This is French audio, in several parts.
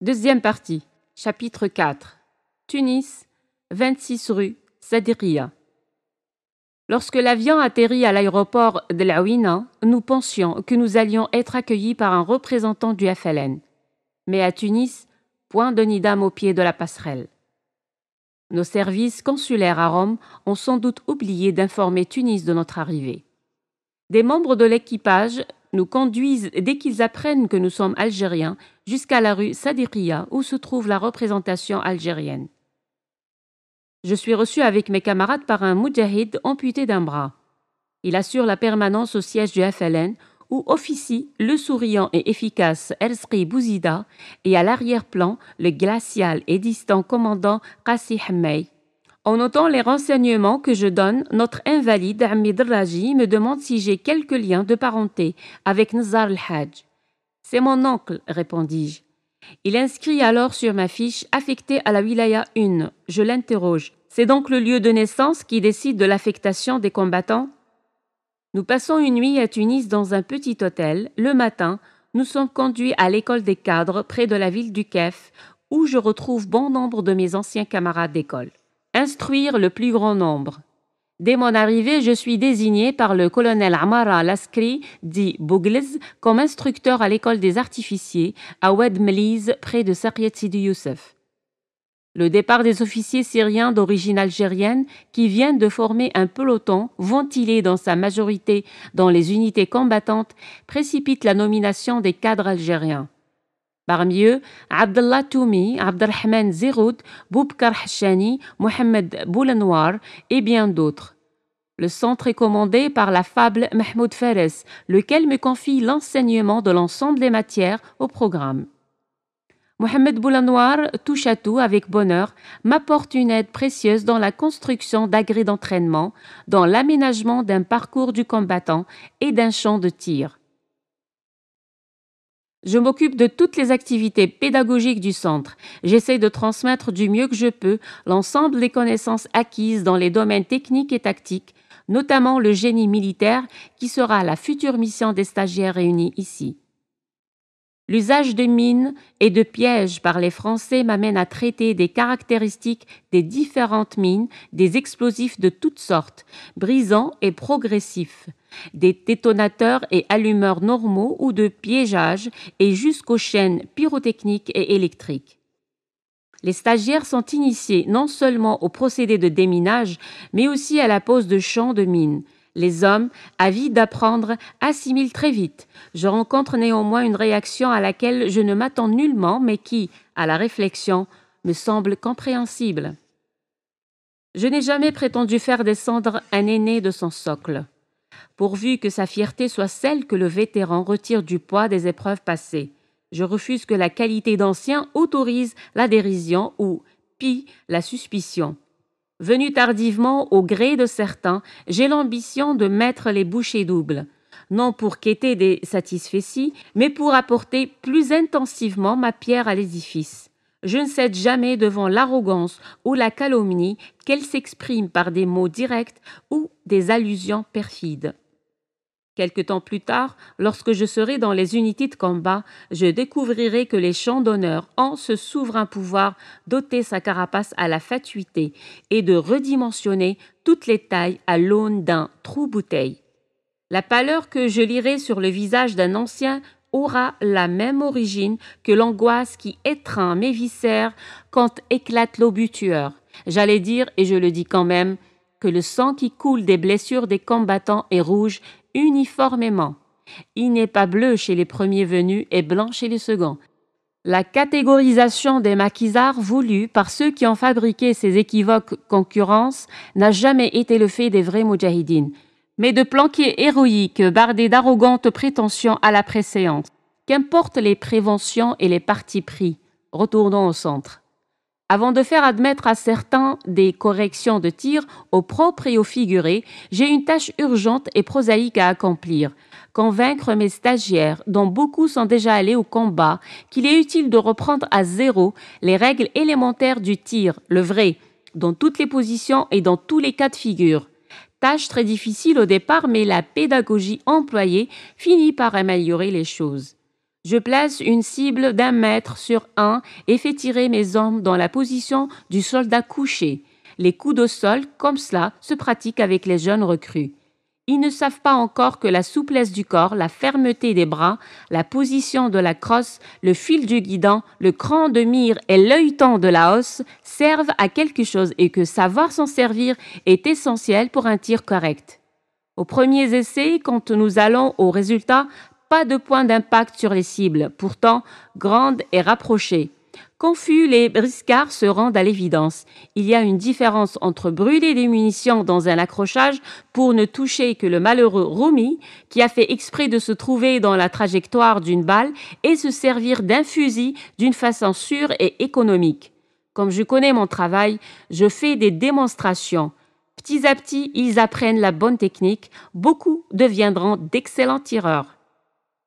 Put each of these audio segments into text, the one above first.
Deuxième partie, chapitre 4. Tunis, 26 rue Zadiria. Lorsque l'avion atterrit à l'aéroport de Laouina, nous pensions que nous allions être accueillis par un représentant du FLN. Mais à Tunis, point de nidam au pied de la passerelle. Nos services consulaires à Rome ont sans doute oublié d'informer Tunis de notre arrivée. Des membres de l'équipage nous conduisent, dès qu'ils apprennent que nous sommes Algériens, jusqu'à la rue Sadiqia, où se trouve la représentation algérienne. Je suis reçu avec mes camarades par un moudjahid amputé d'un bras. Il assure la permanence au siège du FLN, où officie le souriant et efficace Elskri Bouzida et à l'arrière-plan le glacial et distant commandant Qassi en notant les renseignements que je donne, notre invalide Ahmed Raji me demande si j'ai quelques liens de parenté avec Nizar al-Hajj. C'est mon oncle, répondis-je. Il inscrit alors sur ma fiche affecté à la wilaya 1. Je l'interroge. C'est donc le lieu de naissance qui décide de l'affectation des combattants Nous passons une nuit à Tunis dans un petit hôtel. Le matin, nous sommes conduits à l'école des cadres près de la ville du Kef, où je retrouve bon nombre de mes anciens camarades d'école instruire le plus grand nombre. Dès mon arrivée, je suis désigné par le colonel Amara Laskri, dit Bougliz, comme instructeur à l'école des artificiers à Oued Meliz, près de Sariet Sidi Youssef. Le départ des officiers syriens d'origine algérienne qui viennent de former un peloton, ventilé dans sa majorité dans les unités combattantes, précipite la nomination des cadres algériens. Parmi eux, Abdullah Toumi, Abdelrahman Zeroud, Boubkar Hachani, Mohamed Boulanoir et bien d'autres. Le centre est commandé par la fable Mahmoud Fares, lequel me confie l'enseignement de l'ensemble des matières au programme. Mohamed Boulanoir touche à tout avec bonheur, m'apporte une aide précieuse dans la construction d'agrès d'entraînement, dans l'aménagement d'un parcours du combattant et d'un champ de tir. Je m'occupe de toutes les activités pédagogiques du centre. J'essaie de transmettre du mieux que je peux l'ensemble des connaissances acquises dans les domaines techniques et tactiques, notamment le génie militaire qui sera la future mission des stagiaires réunis ici. L'usage de mines et de pièges par les Français m'amène à traiter des caractéristiques des différentes mines, des explosifs de toutes sortes, brisants et progressifs des détonateurs et allumeurs normaux ou de piégeage et jusqu'aux chaînes pyrotechniques et électriques. Les stagiaires sont initiés non seulement au procédés de déminage, mais aussi à la pose de champs de mines. Les hommes, avides d'apprendre, assimilent très vite. Je rencontre néanmoins une réaction à laquelle je ne m'attends nullement, mais qui, à la réflexion, me semble compréhensible. Je n'ai jamais prétendu faire descendre un aîné de son socle pourvu que sa fierté soit celle que le vétéran retire du poids des épreuves passées. Je refuse que la qualité d'ancien autorise la dérision ou, pis, la suspicion. Venu tardivement au gré de certains, j'ai l'ambition de mettre les bouchées doubles, non pour quêter des satisfaits, mais pour apporter plus intensivement ma pierre à l'édifice. Je ne cède jamais devant l'arrogance ou la calomnie, qu'elle s'exprime par des mots directs ou des allusions perfides. Quelque temps plus tard, lorsque je serai dans les unités de combat, je découvrirai que les champs d'honneur ont ce souverain pouvoir d'ôter sa carapace à la fatuité et de redimensionner toutes les tailles à l'aune d'un trou-bouteille. La pâleur que je lirai sur le visage d'un ancien aura la même origine que l'angoisse qui étreint mes viscères quand éclate l'eau tueur. J'allais dire, et je le dis quand même, que le sang qui coule des blessures des combattants est rouge uniformément. Il n'est pas bleu chez les premiers venus et blanc chez les seconds. La catégorisation des maquisards voulue par ceux qui ont fabriqué ces équivoques concurrences n'a jamais été le fait des vrais moudjahidines mais de planquiers héroïques bardés d'arrogantes prétentions à la préséance. Qu'importent les préventions et les partis pris, retournons au centre. Avant de faire admettre à certains des corrections de tir au propre et au figuré, j'ai une tâche urgente et prosaïque à accomplir. Convaincre mes stagiaires, dont beaucoup sont déjà allés au combat, qu'il est utile de reprendre à zéro les règles élémentaires du tir, le vrai, dans toutes les positions et dans tous les cas de figure. Tâche très difficile au départ, mais la pédagogie employée finit par améliorer les choses. Je place une cible d'un mètre sur un et fais tirer mes hommes dans la position du soldat couché. Les coups de sol, comme cela, se pratiquent avec les jeunes recrues. Ils ne savent pas encore que la souplesse du corps, la fermeté des bras, la position de la crosse, le fil du guidon, le cran de mire et l'œilleton de la hausse servent à quelque chose et que savoir s'en servir est essentiel pour un tir correct. Aux premiers essais, quand nous allons au résultat, pas de point d'impact sur les cibles, pourtant grande et rapprochée. Confus, les briscards se rendent à l'évidence. Il y a une différence entre brûler des munitions dans un accrochage pour ne toucher que le malheureux Romi, qui a fait exprès de se trouver dans la trajectoire d'une balle, et se servir d'un fusil d'une façon sûre et économique. Comme je connais mon travail, je fais des démonstrations. Petit à petit, ils apprennent la bonne technique. Beaucoup deviendront d'excellents tireurs.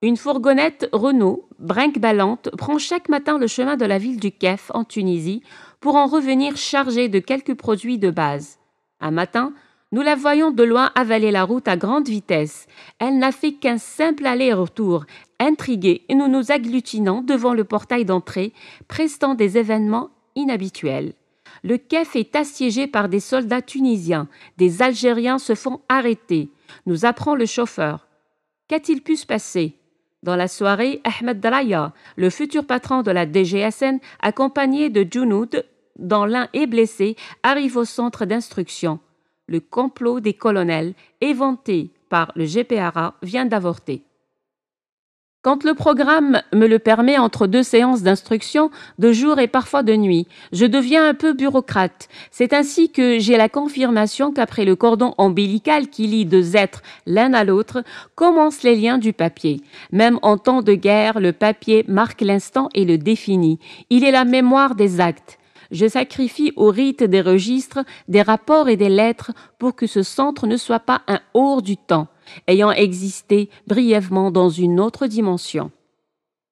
Une fourgonnette Renault, brinque-ballante, prend chaque matin le chemin de la ville du Kef en Tunisie pour en revenir chargée de quelques produits de base. Un matin, nous la voyons de loin avaler la route à grande vitesse. Elle n'a fait qu'un simple aller-retour. Intrigués, nous nous agglutinons devant le portail d'entrée, prestant des événements inhabituels. Le Kef est assiégé par des soldats tunisiens. Des Algériens se font arrêter. Nous apprend le chauffeur. Qu'a-t-il pu se passer dans la soirée, Ahmed Dalaya, le futur patron de la DGSN, accompagné de djounoud dont l'un est blessé, arrive au centre d'instruction. Le complot des colonels, éventé par le GPRA, vient d'avorter. Quand le programme me le permet entre deux séances d'instruction, de jour et parfois de nuit, je deviens un peu bureaucrate. C'est ainsi que j'ai la confirmation qu'après le cordon ombilical qui lie deux êtres l'un à l'autre, commencent les liens du papier. Même en temps de guerre, le papier marque l'instant et le définit. Il est la mémoire des actes je sacrifie au rite des registres, des rapports et des lettres pour que ce centre ne soit pas un hors du temps ayant existé brièvement dans une autre dimension.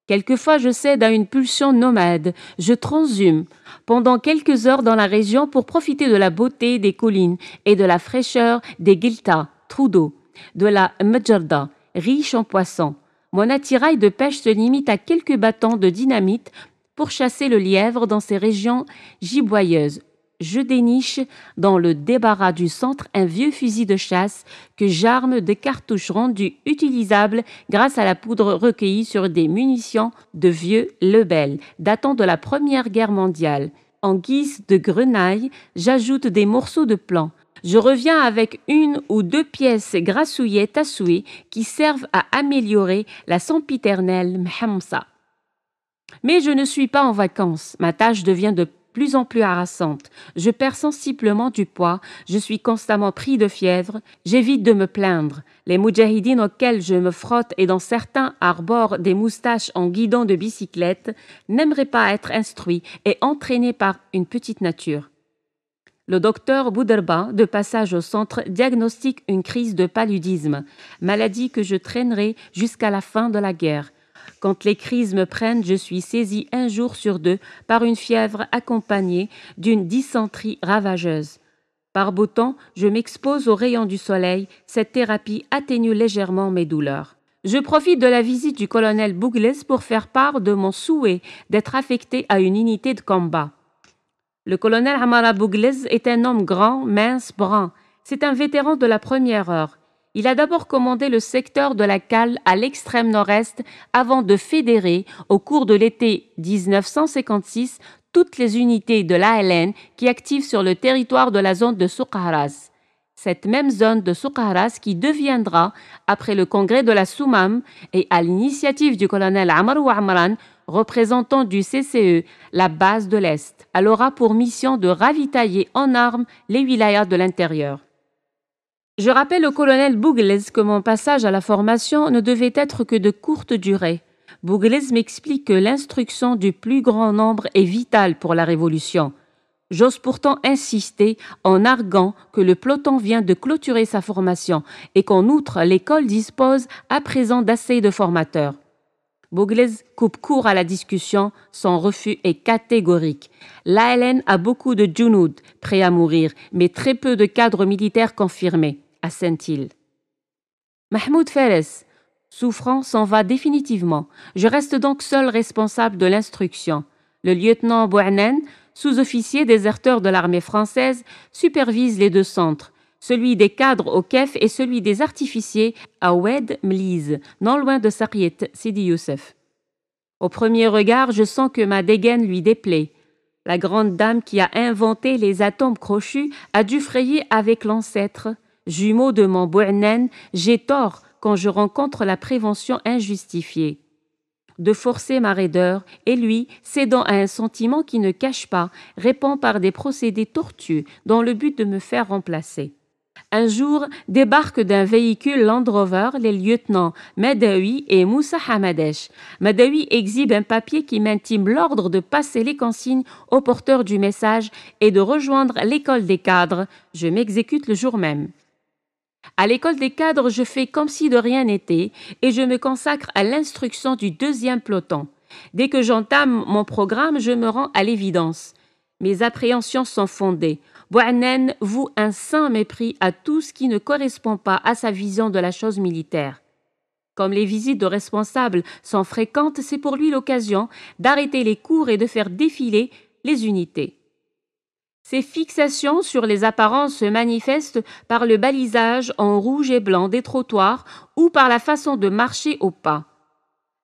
Quelquefois je cède à une pulsion nomade, je transhume pendant quelques heures dans la région pour profiter de la beauté des collines et de la fraîcheur des guiltas, trous d'eau, de la majorda, riche en poissons. Mon attirail de pêche se limite à quelques bâtons de dynamite pour chasser le lièvre dans ces régions giboyeuses, je déniche dans le débarras du centre un vieux fusil de chasse que j'arme de cartouches rendues utilisables grâce à la poudre recueillie sur des munitions de vieux Lebel, datant de la Première Guerre mondiale. En guise de grenaille, j'ajoute des morceaux de plan. Je reviens avec une ou deux pièces à tassouées qui servent à améliorer la sempiternelle mhamsa. Mais je ne suis pas en vacances. Ma tâche devient de plus en plus harassante. Je perds sensiblement du poids, je suis constamment pris de fièvre, j'évite de me plaindre. Les moudjahidines auxquels je me frotte et dont certains arborent des moustaches en guidon de bicyclette n'aimeraient pas être instruits et entraînés par une petite nature. Le docteur Bouderba, de passage au centre, diagnostique une crise de paludisme, maladie que je traînerai jusqu'à la fin de la guerre. Quand les crises me prennent, je suis saisie un jour sur deux par une fièvre accompagnée d'une dysenterie ravageuse. Par beau temps, je m'expose aux rayons du soleil, cette thérapie atténue légèrement mes douleurs. Je profite de la visite du colonel Bouglès pour faire part de mon souhait d'être affecté à une unité de combat. Le colonel Hamara Bouglès est un homme grand, mince, brun. C'est un vétéran de la première heure. Il a d'abord commandé le secteur de la cale à l'extrême nord-est avant de fédérer, au cours de l'été 1956, toutes les unités de l'ALN qui activent sur le territoire de la zone de Soukharaz. Cette même zone de Soukharaz qui deviendra, après le congrès de la Soumam et à l'initiative du colonel Amar Ouamran, représentant du CCE, la base de l'Est, elle aura pour mission de ravitailler en armes les wilayas de l'intérieur. Je rappelle au colonel bouglès que mon passage à la formation ne devait être que de courte durée. bouglès m'explique que l'instruction du plus grand nombre est vitale pour la Révolution. J'ose pourtant insister en arguant que le peloton vient de clôturer sa formation et qu'en outre l'école dispose à présent d'assez de formateurs. bouglès coupe court à la discussion, son refus est catégorique. L'ALN a beaucoup de junoud prêts à mourir, mais très peu de cadres militaires confirmés à Mahmoud Ferres, souffrant, s'en va définitivement. Je reste donc seul responsable de l'instruction. Le lieutenant Bouanen, sous-officier déserteur de l'armée française, supervise les deux centres, celui des cadres au Kef et celui des artificiers à Oued Mliz, non loin de Sariet, Sidi Youssef. Au premier regard, je sens que ma dégaine lui déplaît. La grande dame qui a inventé les atomes crochus a dû frayer avec l'ancêtre jumeau de mon j'ai tort quand je rencontre la prévention injustifiée. De forcer ma raideur, et lui, cédant à un sentiment qui ne cache pas, répond par des procédés tortueux dans le but de me faire remplacer. Un jour, débarquent d'un véhicule Land Rover les lieutenants Madawi et Moussa Hamadesh. Madawi exhibe un papier qui m'intime l'ordre de passer les consignes au porteur du message et de rejoindre l'école des cadres. Je m'exécute le jour même. À l'école des cadres, je fais comme si de rien n'était et je me consacre à l'instruction du deuxième peloton. Dès que j'entame mon programme, je me rends à l'évidence. Mes appréhensions sont fondées. Boanen voue un saint mépris à tout ce qui ne correspond pas à sa vision de la chose militaire. Comme les visites de responsables sont fréquentes, c'est pour lui l'occasion d'arrêter les cours et de faire défiler les unités. Ses fixations sur les apparences se manifestent par le balisage en rouge et blanc des trottoirs ou par la façon de marcher au pas.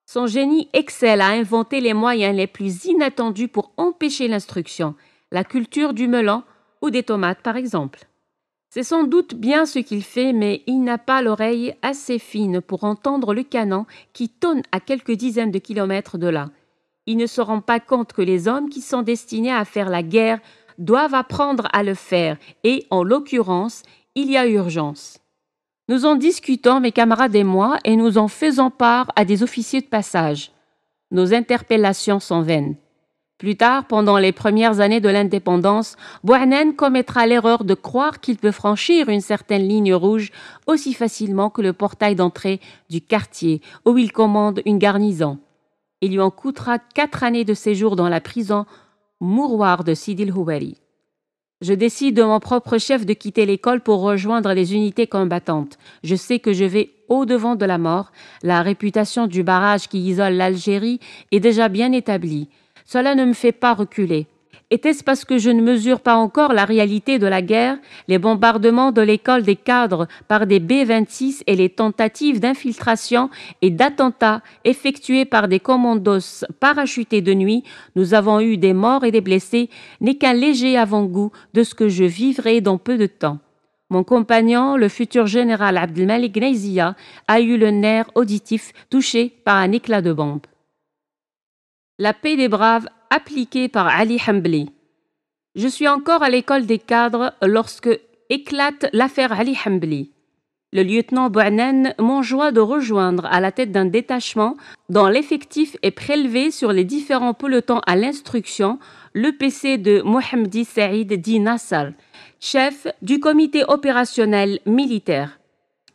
Son génie excelle à inventer les moyens les plus inattendus pour empêcher l'instruction, la culture du melon ou des tomates par exemple. C'est sans doute bien ce qu'il fait, mais il n'a pas l'oreille assez fine pour entendre le canon qui tonne à quelques dizaines de kilomètres de là. Il ne se rend pas compte que les hommes qui sont destinés à faire la guerre doivent apprendre à le faire et, en l'occurrence, il y a urgence. Nous en discutons, mes camarades et moi, et nous en faisons part à des officiers de passage. Nos interpellations sont vaines. Plus tard, pendant les premières années de l'indépendance, Boanen commettra l'erreur de croire qu'il peut franchir une certaine ligne rouge aussi facilement que le portail d'entrée du quartier où il commande une garnison. Il lui en coûtera quatre années de séjour dans la prison Mouroir de Sidil Houari. Je décide de mon propre chef de quitter l'école pour rejoindre les unités combattantes. Je sais que je vais au-devant de la mort. La réputation du barrage qui isole l'Algérie est déjà bien établie. Cela ne me fait pas reculer. Était-ce parce que je ne mesure pas encore la réalité de la guerre, les bombardements de l'école des cadres par des B-26 et les tentatives d'infiltration et d'attentats effectués par des commandos parachutés de nuit Nous avons eu des morts et des blessés, n'est qu'un léger avant-goût de ce que je vivrai dans peu de temps. Mon compagnon, le futur général Abdelmalek Neizia, a eu le nerf auditif touché par un éclat de bombe. La paix des braves Appliqué par Ali Hambli. Je suis encore à l'école des cadres lorsque éclate l'affaire Ali Hambli. Le lieutenant Bouanen m'enjoie de rejoindre à la tête d'un détachement dont l'effectif est prélevé sur les différents pelotons à l'instruction le PC de Mohamedi Saïd Di Nasser, chef du comité opérationnel militaire.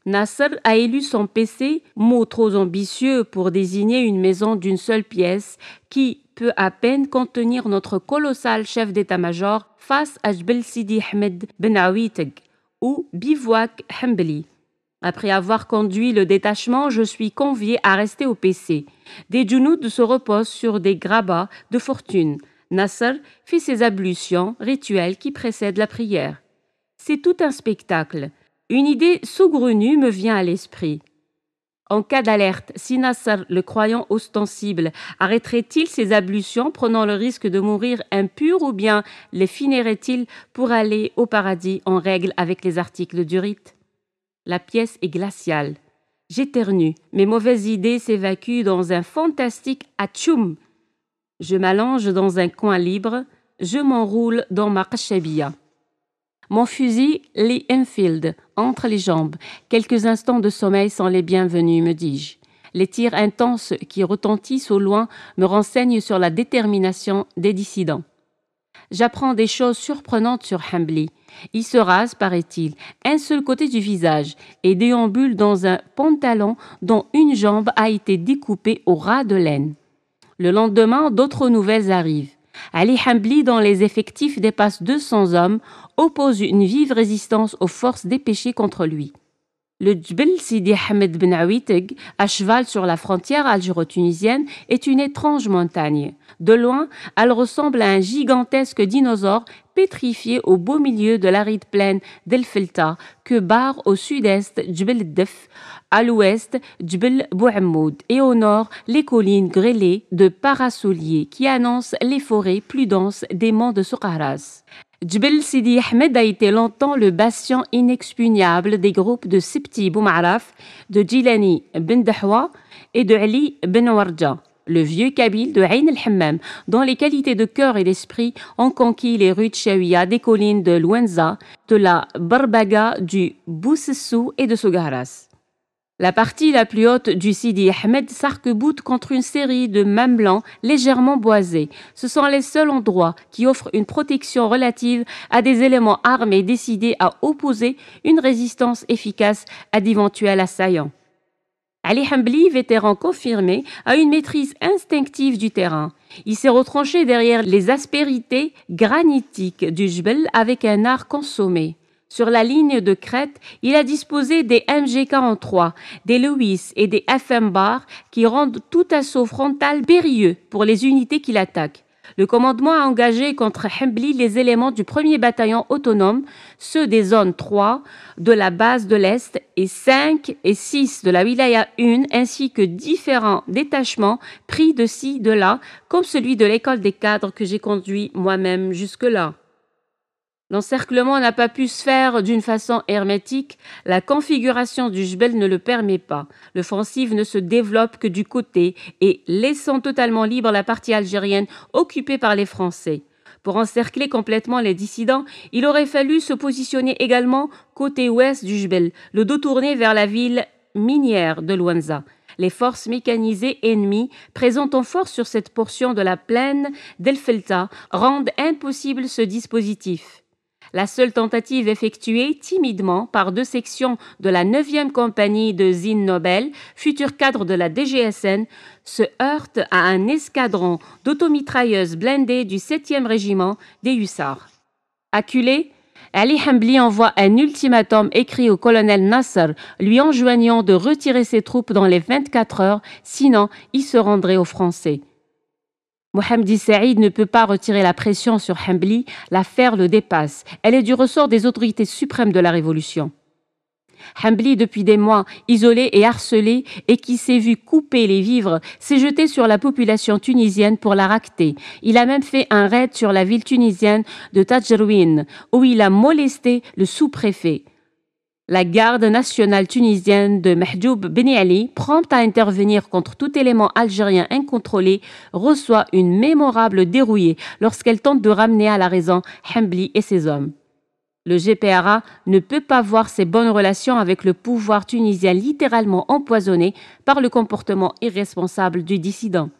Nasser a élu son PC, mot trop ambitieux pour désigner une maison d'une seule pièce, qui, à peine contenir notre colossal chef d'état-major face à Jbel Sidi Ahmed Ben Awiteg ou Bivouac Hembeli. Après avoir conduit le détachement, je suis convié à rester au PC. Des se reposent sur des grabats de fortune. Nasser fait ses ablutions, rituelles qui précèdent la prière. C'est tout un spectacle. Une idée saugrenue me vient à l'esprit. En cas d'alerte, Sinassar, le croyant ostensible, arrêterait-il ses ablutions, prenant le risque de mourir impur, ou bien les finirait-il pour aller au paradis en règle avec les articles du rite La pièce est glaciale. J'éternue, mes mauvaises idées s'évacuent dans un fantastique atchoum. Je m'allonge dans un coin libre, je m'enroule dans ma mon fusil, Lee Enfield, entre les jambes. Quelques instants de sommeil sont les bienvenus, me dis-je. Les tirs intenses qui retentissent au loin me renseignent sur la détermination des dissidents. J'apprends des choses surprenantes sur Hambly. Il se rase, paraît-il, un seul côté du visage et déambule dans un pantalon dont une jambe a été découpée au ras de laine. Le lendemain, d'autres nouvelles arrivent. Ali Hambli, dont les effectifs dépassent 200 hommes, oppose une vive résistance aux forces dépêchées contre lui. Le Djbel Sidi Ahmed Ben Awitig, à cheval sur la frontière algéro-tunisienne, est une étrange montagne. De loin, elle ressemble à un gigantesque dinosaure pétrifié au beau milieu de l'aride plaine del d'El-Felta, que barre au sud-est Djbel Def, à l'ouest Djbel Bouamoud et au nord les collines grêlées de parasoliers qui annoncent les forêts plus denses des monts de Sokharaz. Djebel Sidi Ahmed a été longtemps le bastion inexpugnable des groupes de Sipti Boumaraf, de Jilani Ben Dahwa et de Ali Ben le vieux Kabyle de Ain el-Hammam, dont les qualités de cœur et d'esprit ont conquis les rues de Chaouia des collines de Luenza, de la Barbaga, du Boussessou et de Sougaras. La partie la plus haute du Sidi Ahmed s'arc-boute contre une série de blancs légèrement boisés. Ce sont les seuls endroits qui offrent une protection relative à des éléments armés décidés à opposer une résistance efficace à d'éventuels assaillants. Ali Hambli, vétéran confirmé, a une maîtrise instinctive du terrain. Il s'est retranché derrière les aspérités granitiques du Jbel avec un art consommé. Sur la ligne de crête, il a disposé des MG43, des Lewis et des FM Bar qui rendent tout assaut frontal périlleux pour les unités qu'il attaque. Le commandement a engagé contre Hembli les éléments du premier bataillon autonome, ceux des zones 3 de la base de l'Est et 5 et 6 de la Wilaya 1, ainsi que différents détachements pris de ci, de là, comme celui de l'école des cadres que j'ai conduit moi-même jusque-là. L'encerclement n'a pas pu se faire d'une façon hermétique, la configuration du Jbel ne le permet pas. L'offensive ne se développe que du côté et laissant totalement libre la partie algérienne occupée par les Français. Pour encercler complètement les dissidents, il aurait fallu se positionner également côté ouest du Jbel, le dos tourné vers la ville minière de Luanza. Les forces mécanisées ennemies, présentes en force sur cette portion de la plaine d'El Felta rendent impossible ce dispositif. La seule tentative effectuée timidement par deux sections de la 9e compagnie de Zine Nobel, futur cadre de la DGSN, se heurte à un escadron d'automitrailleuses blindées du 7e régiment des hussards. Acculé, Ali Hambli envoie un ultimatum écrit au colonel Nasser, lui enjoignant de retirer ses troupes dans les 24 heures, sinon il se rendrait aux Français. Mohamed Saïd ne peut pas retirer la pression sur Hambli, l'affaire le dépasse. Elle est du ressort des autorités suprêmes de la Révolution. Hambli, depuis des mois, isolé et harcelé, et qui s'est vu couper les vivres, s'est jeté sur la population tunisienne pour la racter. Il a même fait un raid sur la ville tunisienne de Tadjerouine, où il a molesté le sous-préfet. La garde nationale tunisienne de Mehjoub Ben Ali, prompte à intervenir contre tout élément algérien incontrôlé, reçoit une mémorable dérouillée lorsqu'elle tente de ramener à la raison Hembli et ses hommes. Le GPRA ne peut pas voir ses bonnes relations avec le pouvoir tunisien littéralement empoisonné par le comportement irresponsable du dissident.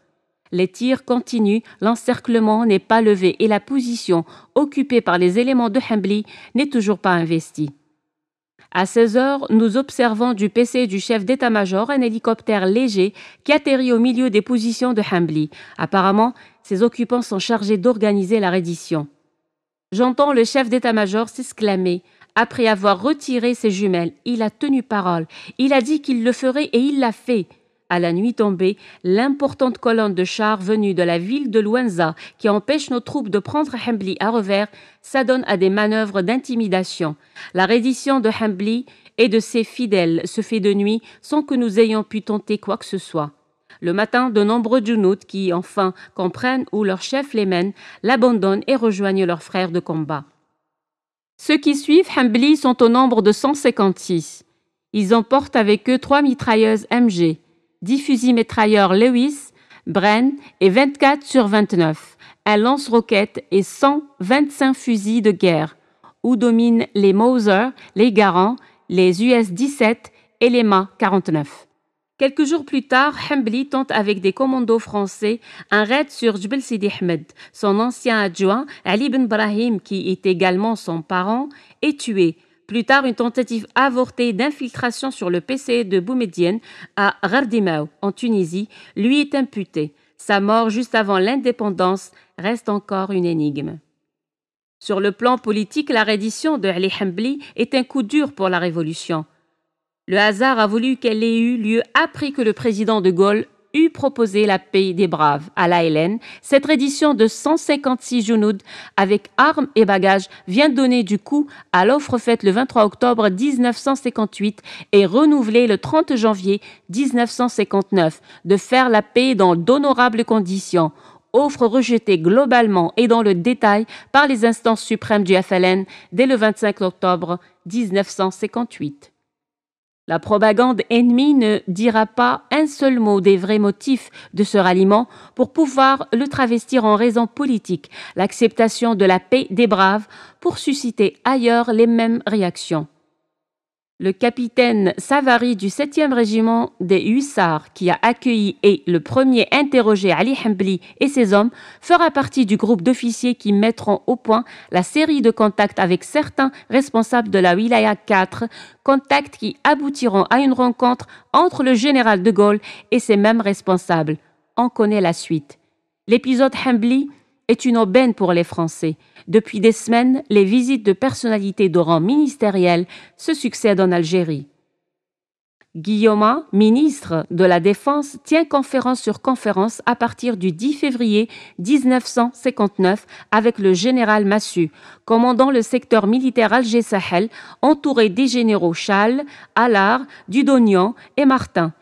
Les tirs continuent, l'encerclement n'est pas levé et la position occupée par les éléments de Hembli n'est toujours pas investie. À 16 heures, nous observons du PC du chef d'état-major un hélicoptère léger qui atterrit au milieu des positions de Hambly. Apparemment, ses occupants sont chargés d'organiser la reddition. J'entends le chef d'état-major s'exclamer. Après avoir retiré ses jumelles, il a tenu parole. Il a dit qu'il le ferait et il l'a fait. À la nuit tombée, l'importante colonne de chars venue de la ville de Luenza, qui empêche nos troupes de prendre Hembli à revers, s'adonne à des manœuvres d'intimidation. La reddition de Hambli et de ses fidèles se fait de nuit sans que nous ayons pu tenter quoi que ce soit. Le matin, de nombreux Junoutes qui, enfin, comprennent où leur chef les mène, l'abandonnent et rejoignent leurs frères de combat. Ceux qui suivent Hambli sont au nombre de 156. Ils emportent avec eux trois mitrailleuses MG. 10 fusils métrailleurs Lewis, Bren et 24 sur 29, un lance-roquettes et 125 fusils de guerre, où dominent les Mauser, les Garand, les US-17 et les MA-49. Quelques jours plus tard, Hembley tente avec des commandos français un raid sur Jbel Sidi Ahmed. Son ancien adjoint, Ali ibn Brahim, qui est également son parent, est tué plus tard, une tentative avortée d'infiltration sur le PC de Boumediene à Rardimao, en Tunisie, lui est imputée. Sa mort juste avant l'indépendance reste encore une énigme. Sur le plan politique, la reddition de Ali Hambli est un coup dur pour la révolution. Le hasard a voulu qu'elle ait eu lieu après que le président de Gaulle eût proposé la paix des Braves à la cette reddition de 156 junouds avec armes et bagages vient donner du coup à l'offre faite le 23 octobre 1958 et renouvelée le 30 janvier 1959 de faire la paix dans d'honorables conditions offre rejetée globalement et dans le détail par les instances suprêmes du FLN dès le 25 octobre 1958. La propagande ennemie ne dira pas un seul mot des vrais motifs de ce ralliement pour pouvoir le travestir en raison politique, l'acceptation de la paix des braves pour susciter ailleurs les mêmes réactions le capitaine Savary du 7e régiment des Hussards, qui a accueilli et le premier interrogé Ali Hembli et ses hommes, fera partie du groupe d'officiers qui mettront au point la série de contacts avec certains responsables de la Wilaya 4, contacts qui aboutiront à une rencontre entre le général de Gaulle et ses mêmes responsables. On connaît la suite. L'épisode Hembli est une aubaine pour les Français. Depuis des semaines, les visites de personnalités de rang ministériel se succèdent en Algérie. Guillaume, ministre de la Défense, tient conférence sur conférence à partir du 10 février 1959 avec le général Massu, commandant le secteur militaire Alger Sahel, entouré des généraux châles Allard, Dudonian et Martin.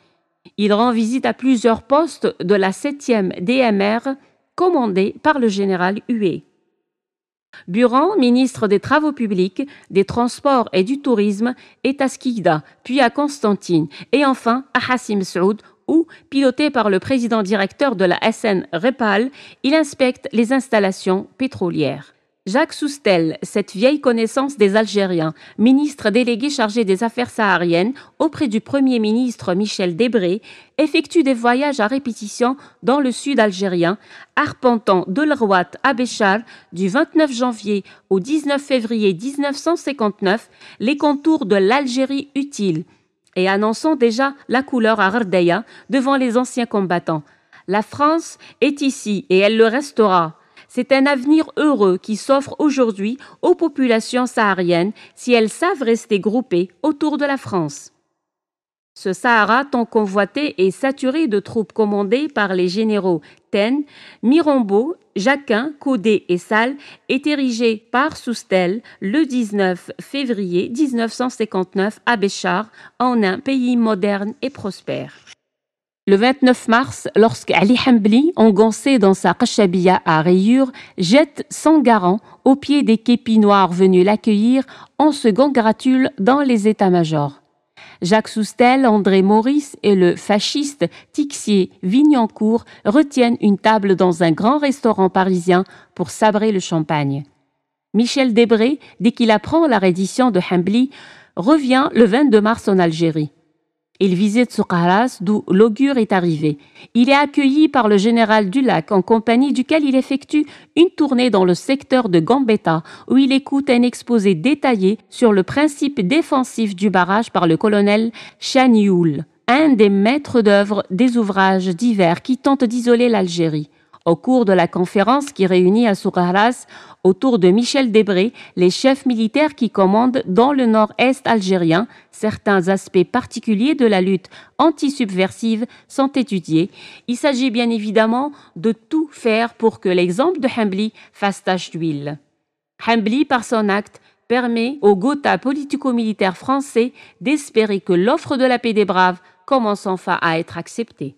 Il rend visite à plusieurs postes de la 7e DMR commandé par le général Hué. Buran, ministre des Travaux publics, des Transports et du Tourisme, est à Skida, puis à Constantine, et enfin à Hassim Saoud, où, piloté par le président directeur de la SN Repal, il inspecte les installations pétrolières. Jacques Soustel, cette vieille connaissance des Algériens, ministre délégué chargé des affaires sahariennes auprès du Premier ministre Michel Debré, effectue des voyages à répétition dans le sud algérien, arpentant de l'Rouat à Béchar du 29 janvier au 19 février 1959 les contours de l'Algérie utile et annonçant déjà la couleur à Rdeya devant les anciens combattants. La France est ici et elle le restera, c'est un avenir heureux qui s'offre aujourd'hui aux populations sahariennes si elles savent rester groupées autour de la France. Ce Sahara tant convoité et saturé de troupes commandées par les généraux Ten, Mirambeau, Jacquin, Codé et Salle est érigé par Soustel le 19 février 1959 à Béchar en un pays moderne et prospère. Le 29 mars, lorsque Ali Hambli, engoncé dans sa kashabia à rayures, jette son garant au pied des képis noirs venus l'accueillir, on se gratule dans les états-majors. Jacques Soustel, André Maurice et le fasciste Tixier Vignancourt retiennent une table dans un grand restaurant parisien pour sabrer le champagne. Michel Débré, dès qu'il apprend la reddition de Hambli, revient le 22 mars en Algérie. Il visite Soukharas, d'où l'augure est arrivé. Il est accueilli par le général Dulac, en compagnie duquel il effectue une tournée dans le secteur de Gambetta, où il écoute un exposé détaillé sur le principe défensif du barrage par le colonel Chanioul, un des maîtres d'œuvre des ouvrages divers qui tentent d'isoler l'Algérie au cours de la conférence qui réunit à Souraras autour de Michel Debré les chefs militaires qui commandent dans le nord-est algérien. Certains aspects particuliers de la lutte antisubversive sont étudiés. Il s'agit bien évidemment de tout faire pour que l'exemple de Hembli fasse tache d'huile. Hembli, par son acte, permet aux Gotha politico militaire français d'espérer que l'offre de la paix des braves commence enfin à être acceptée.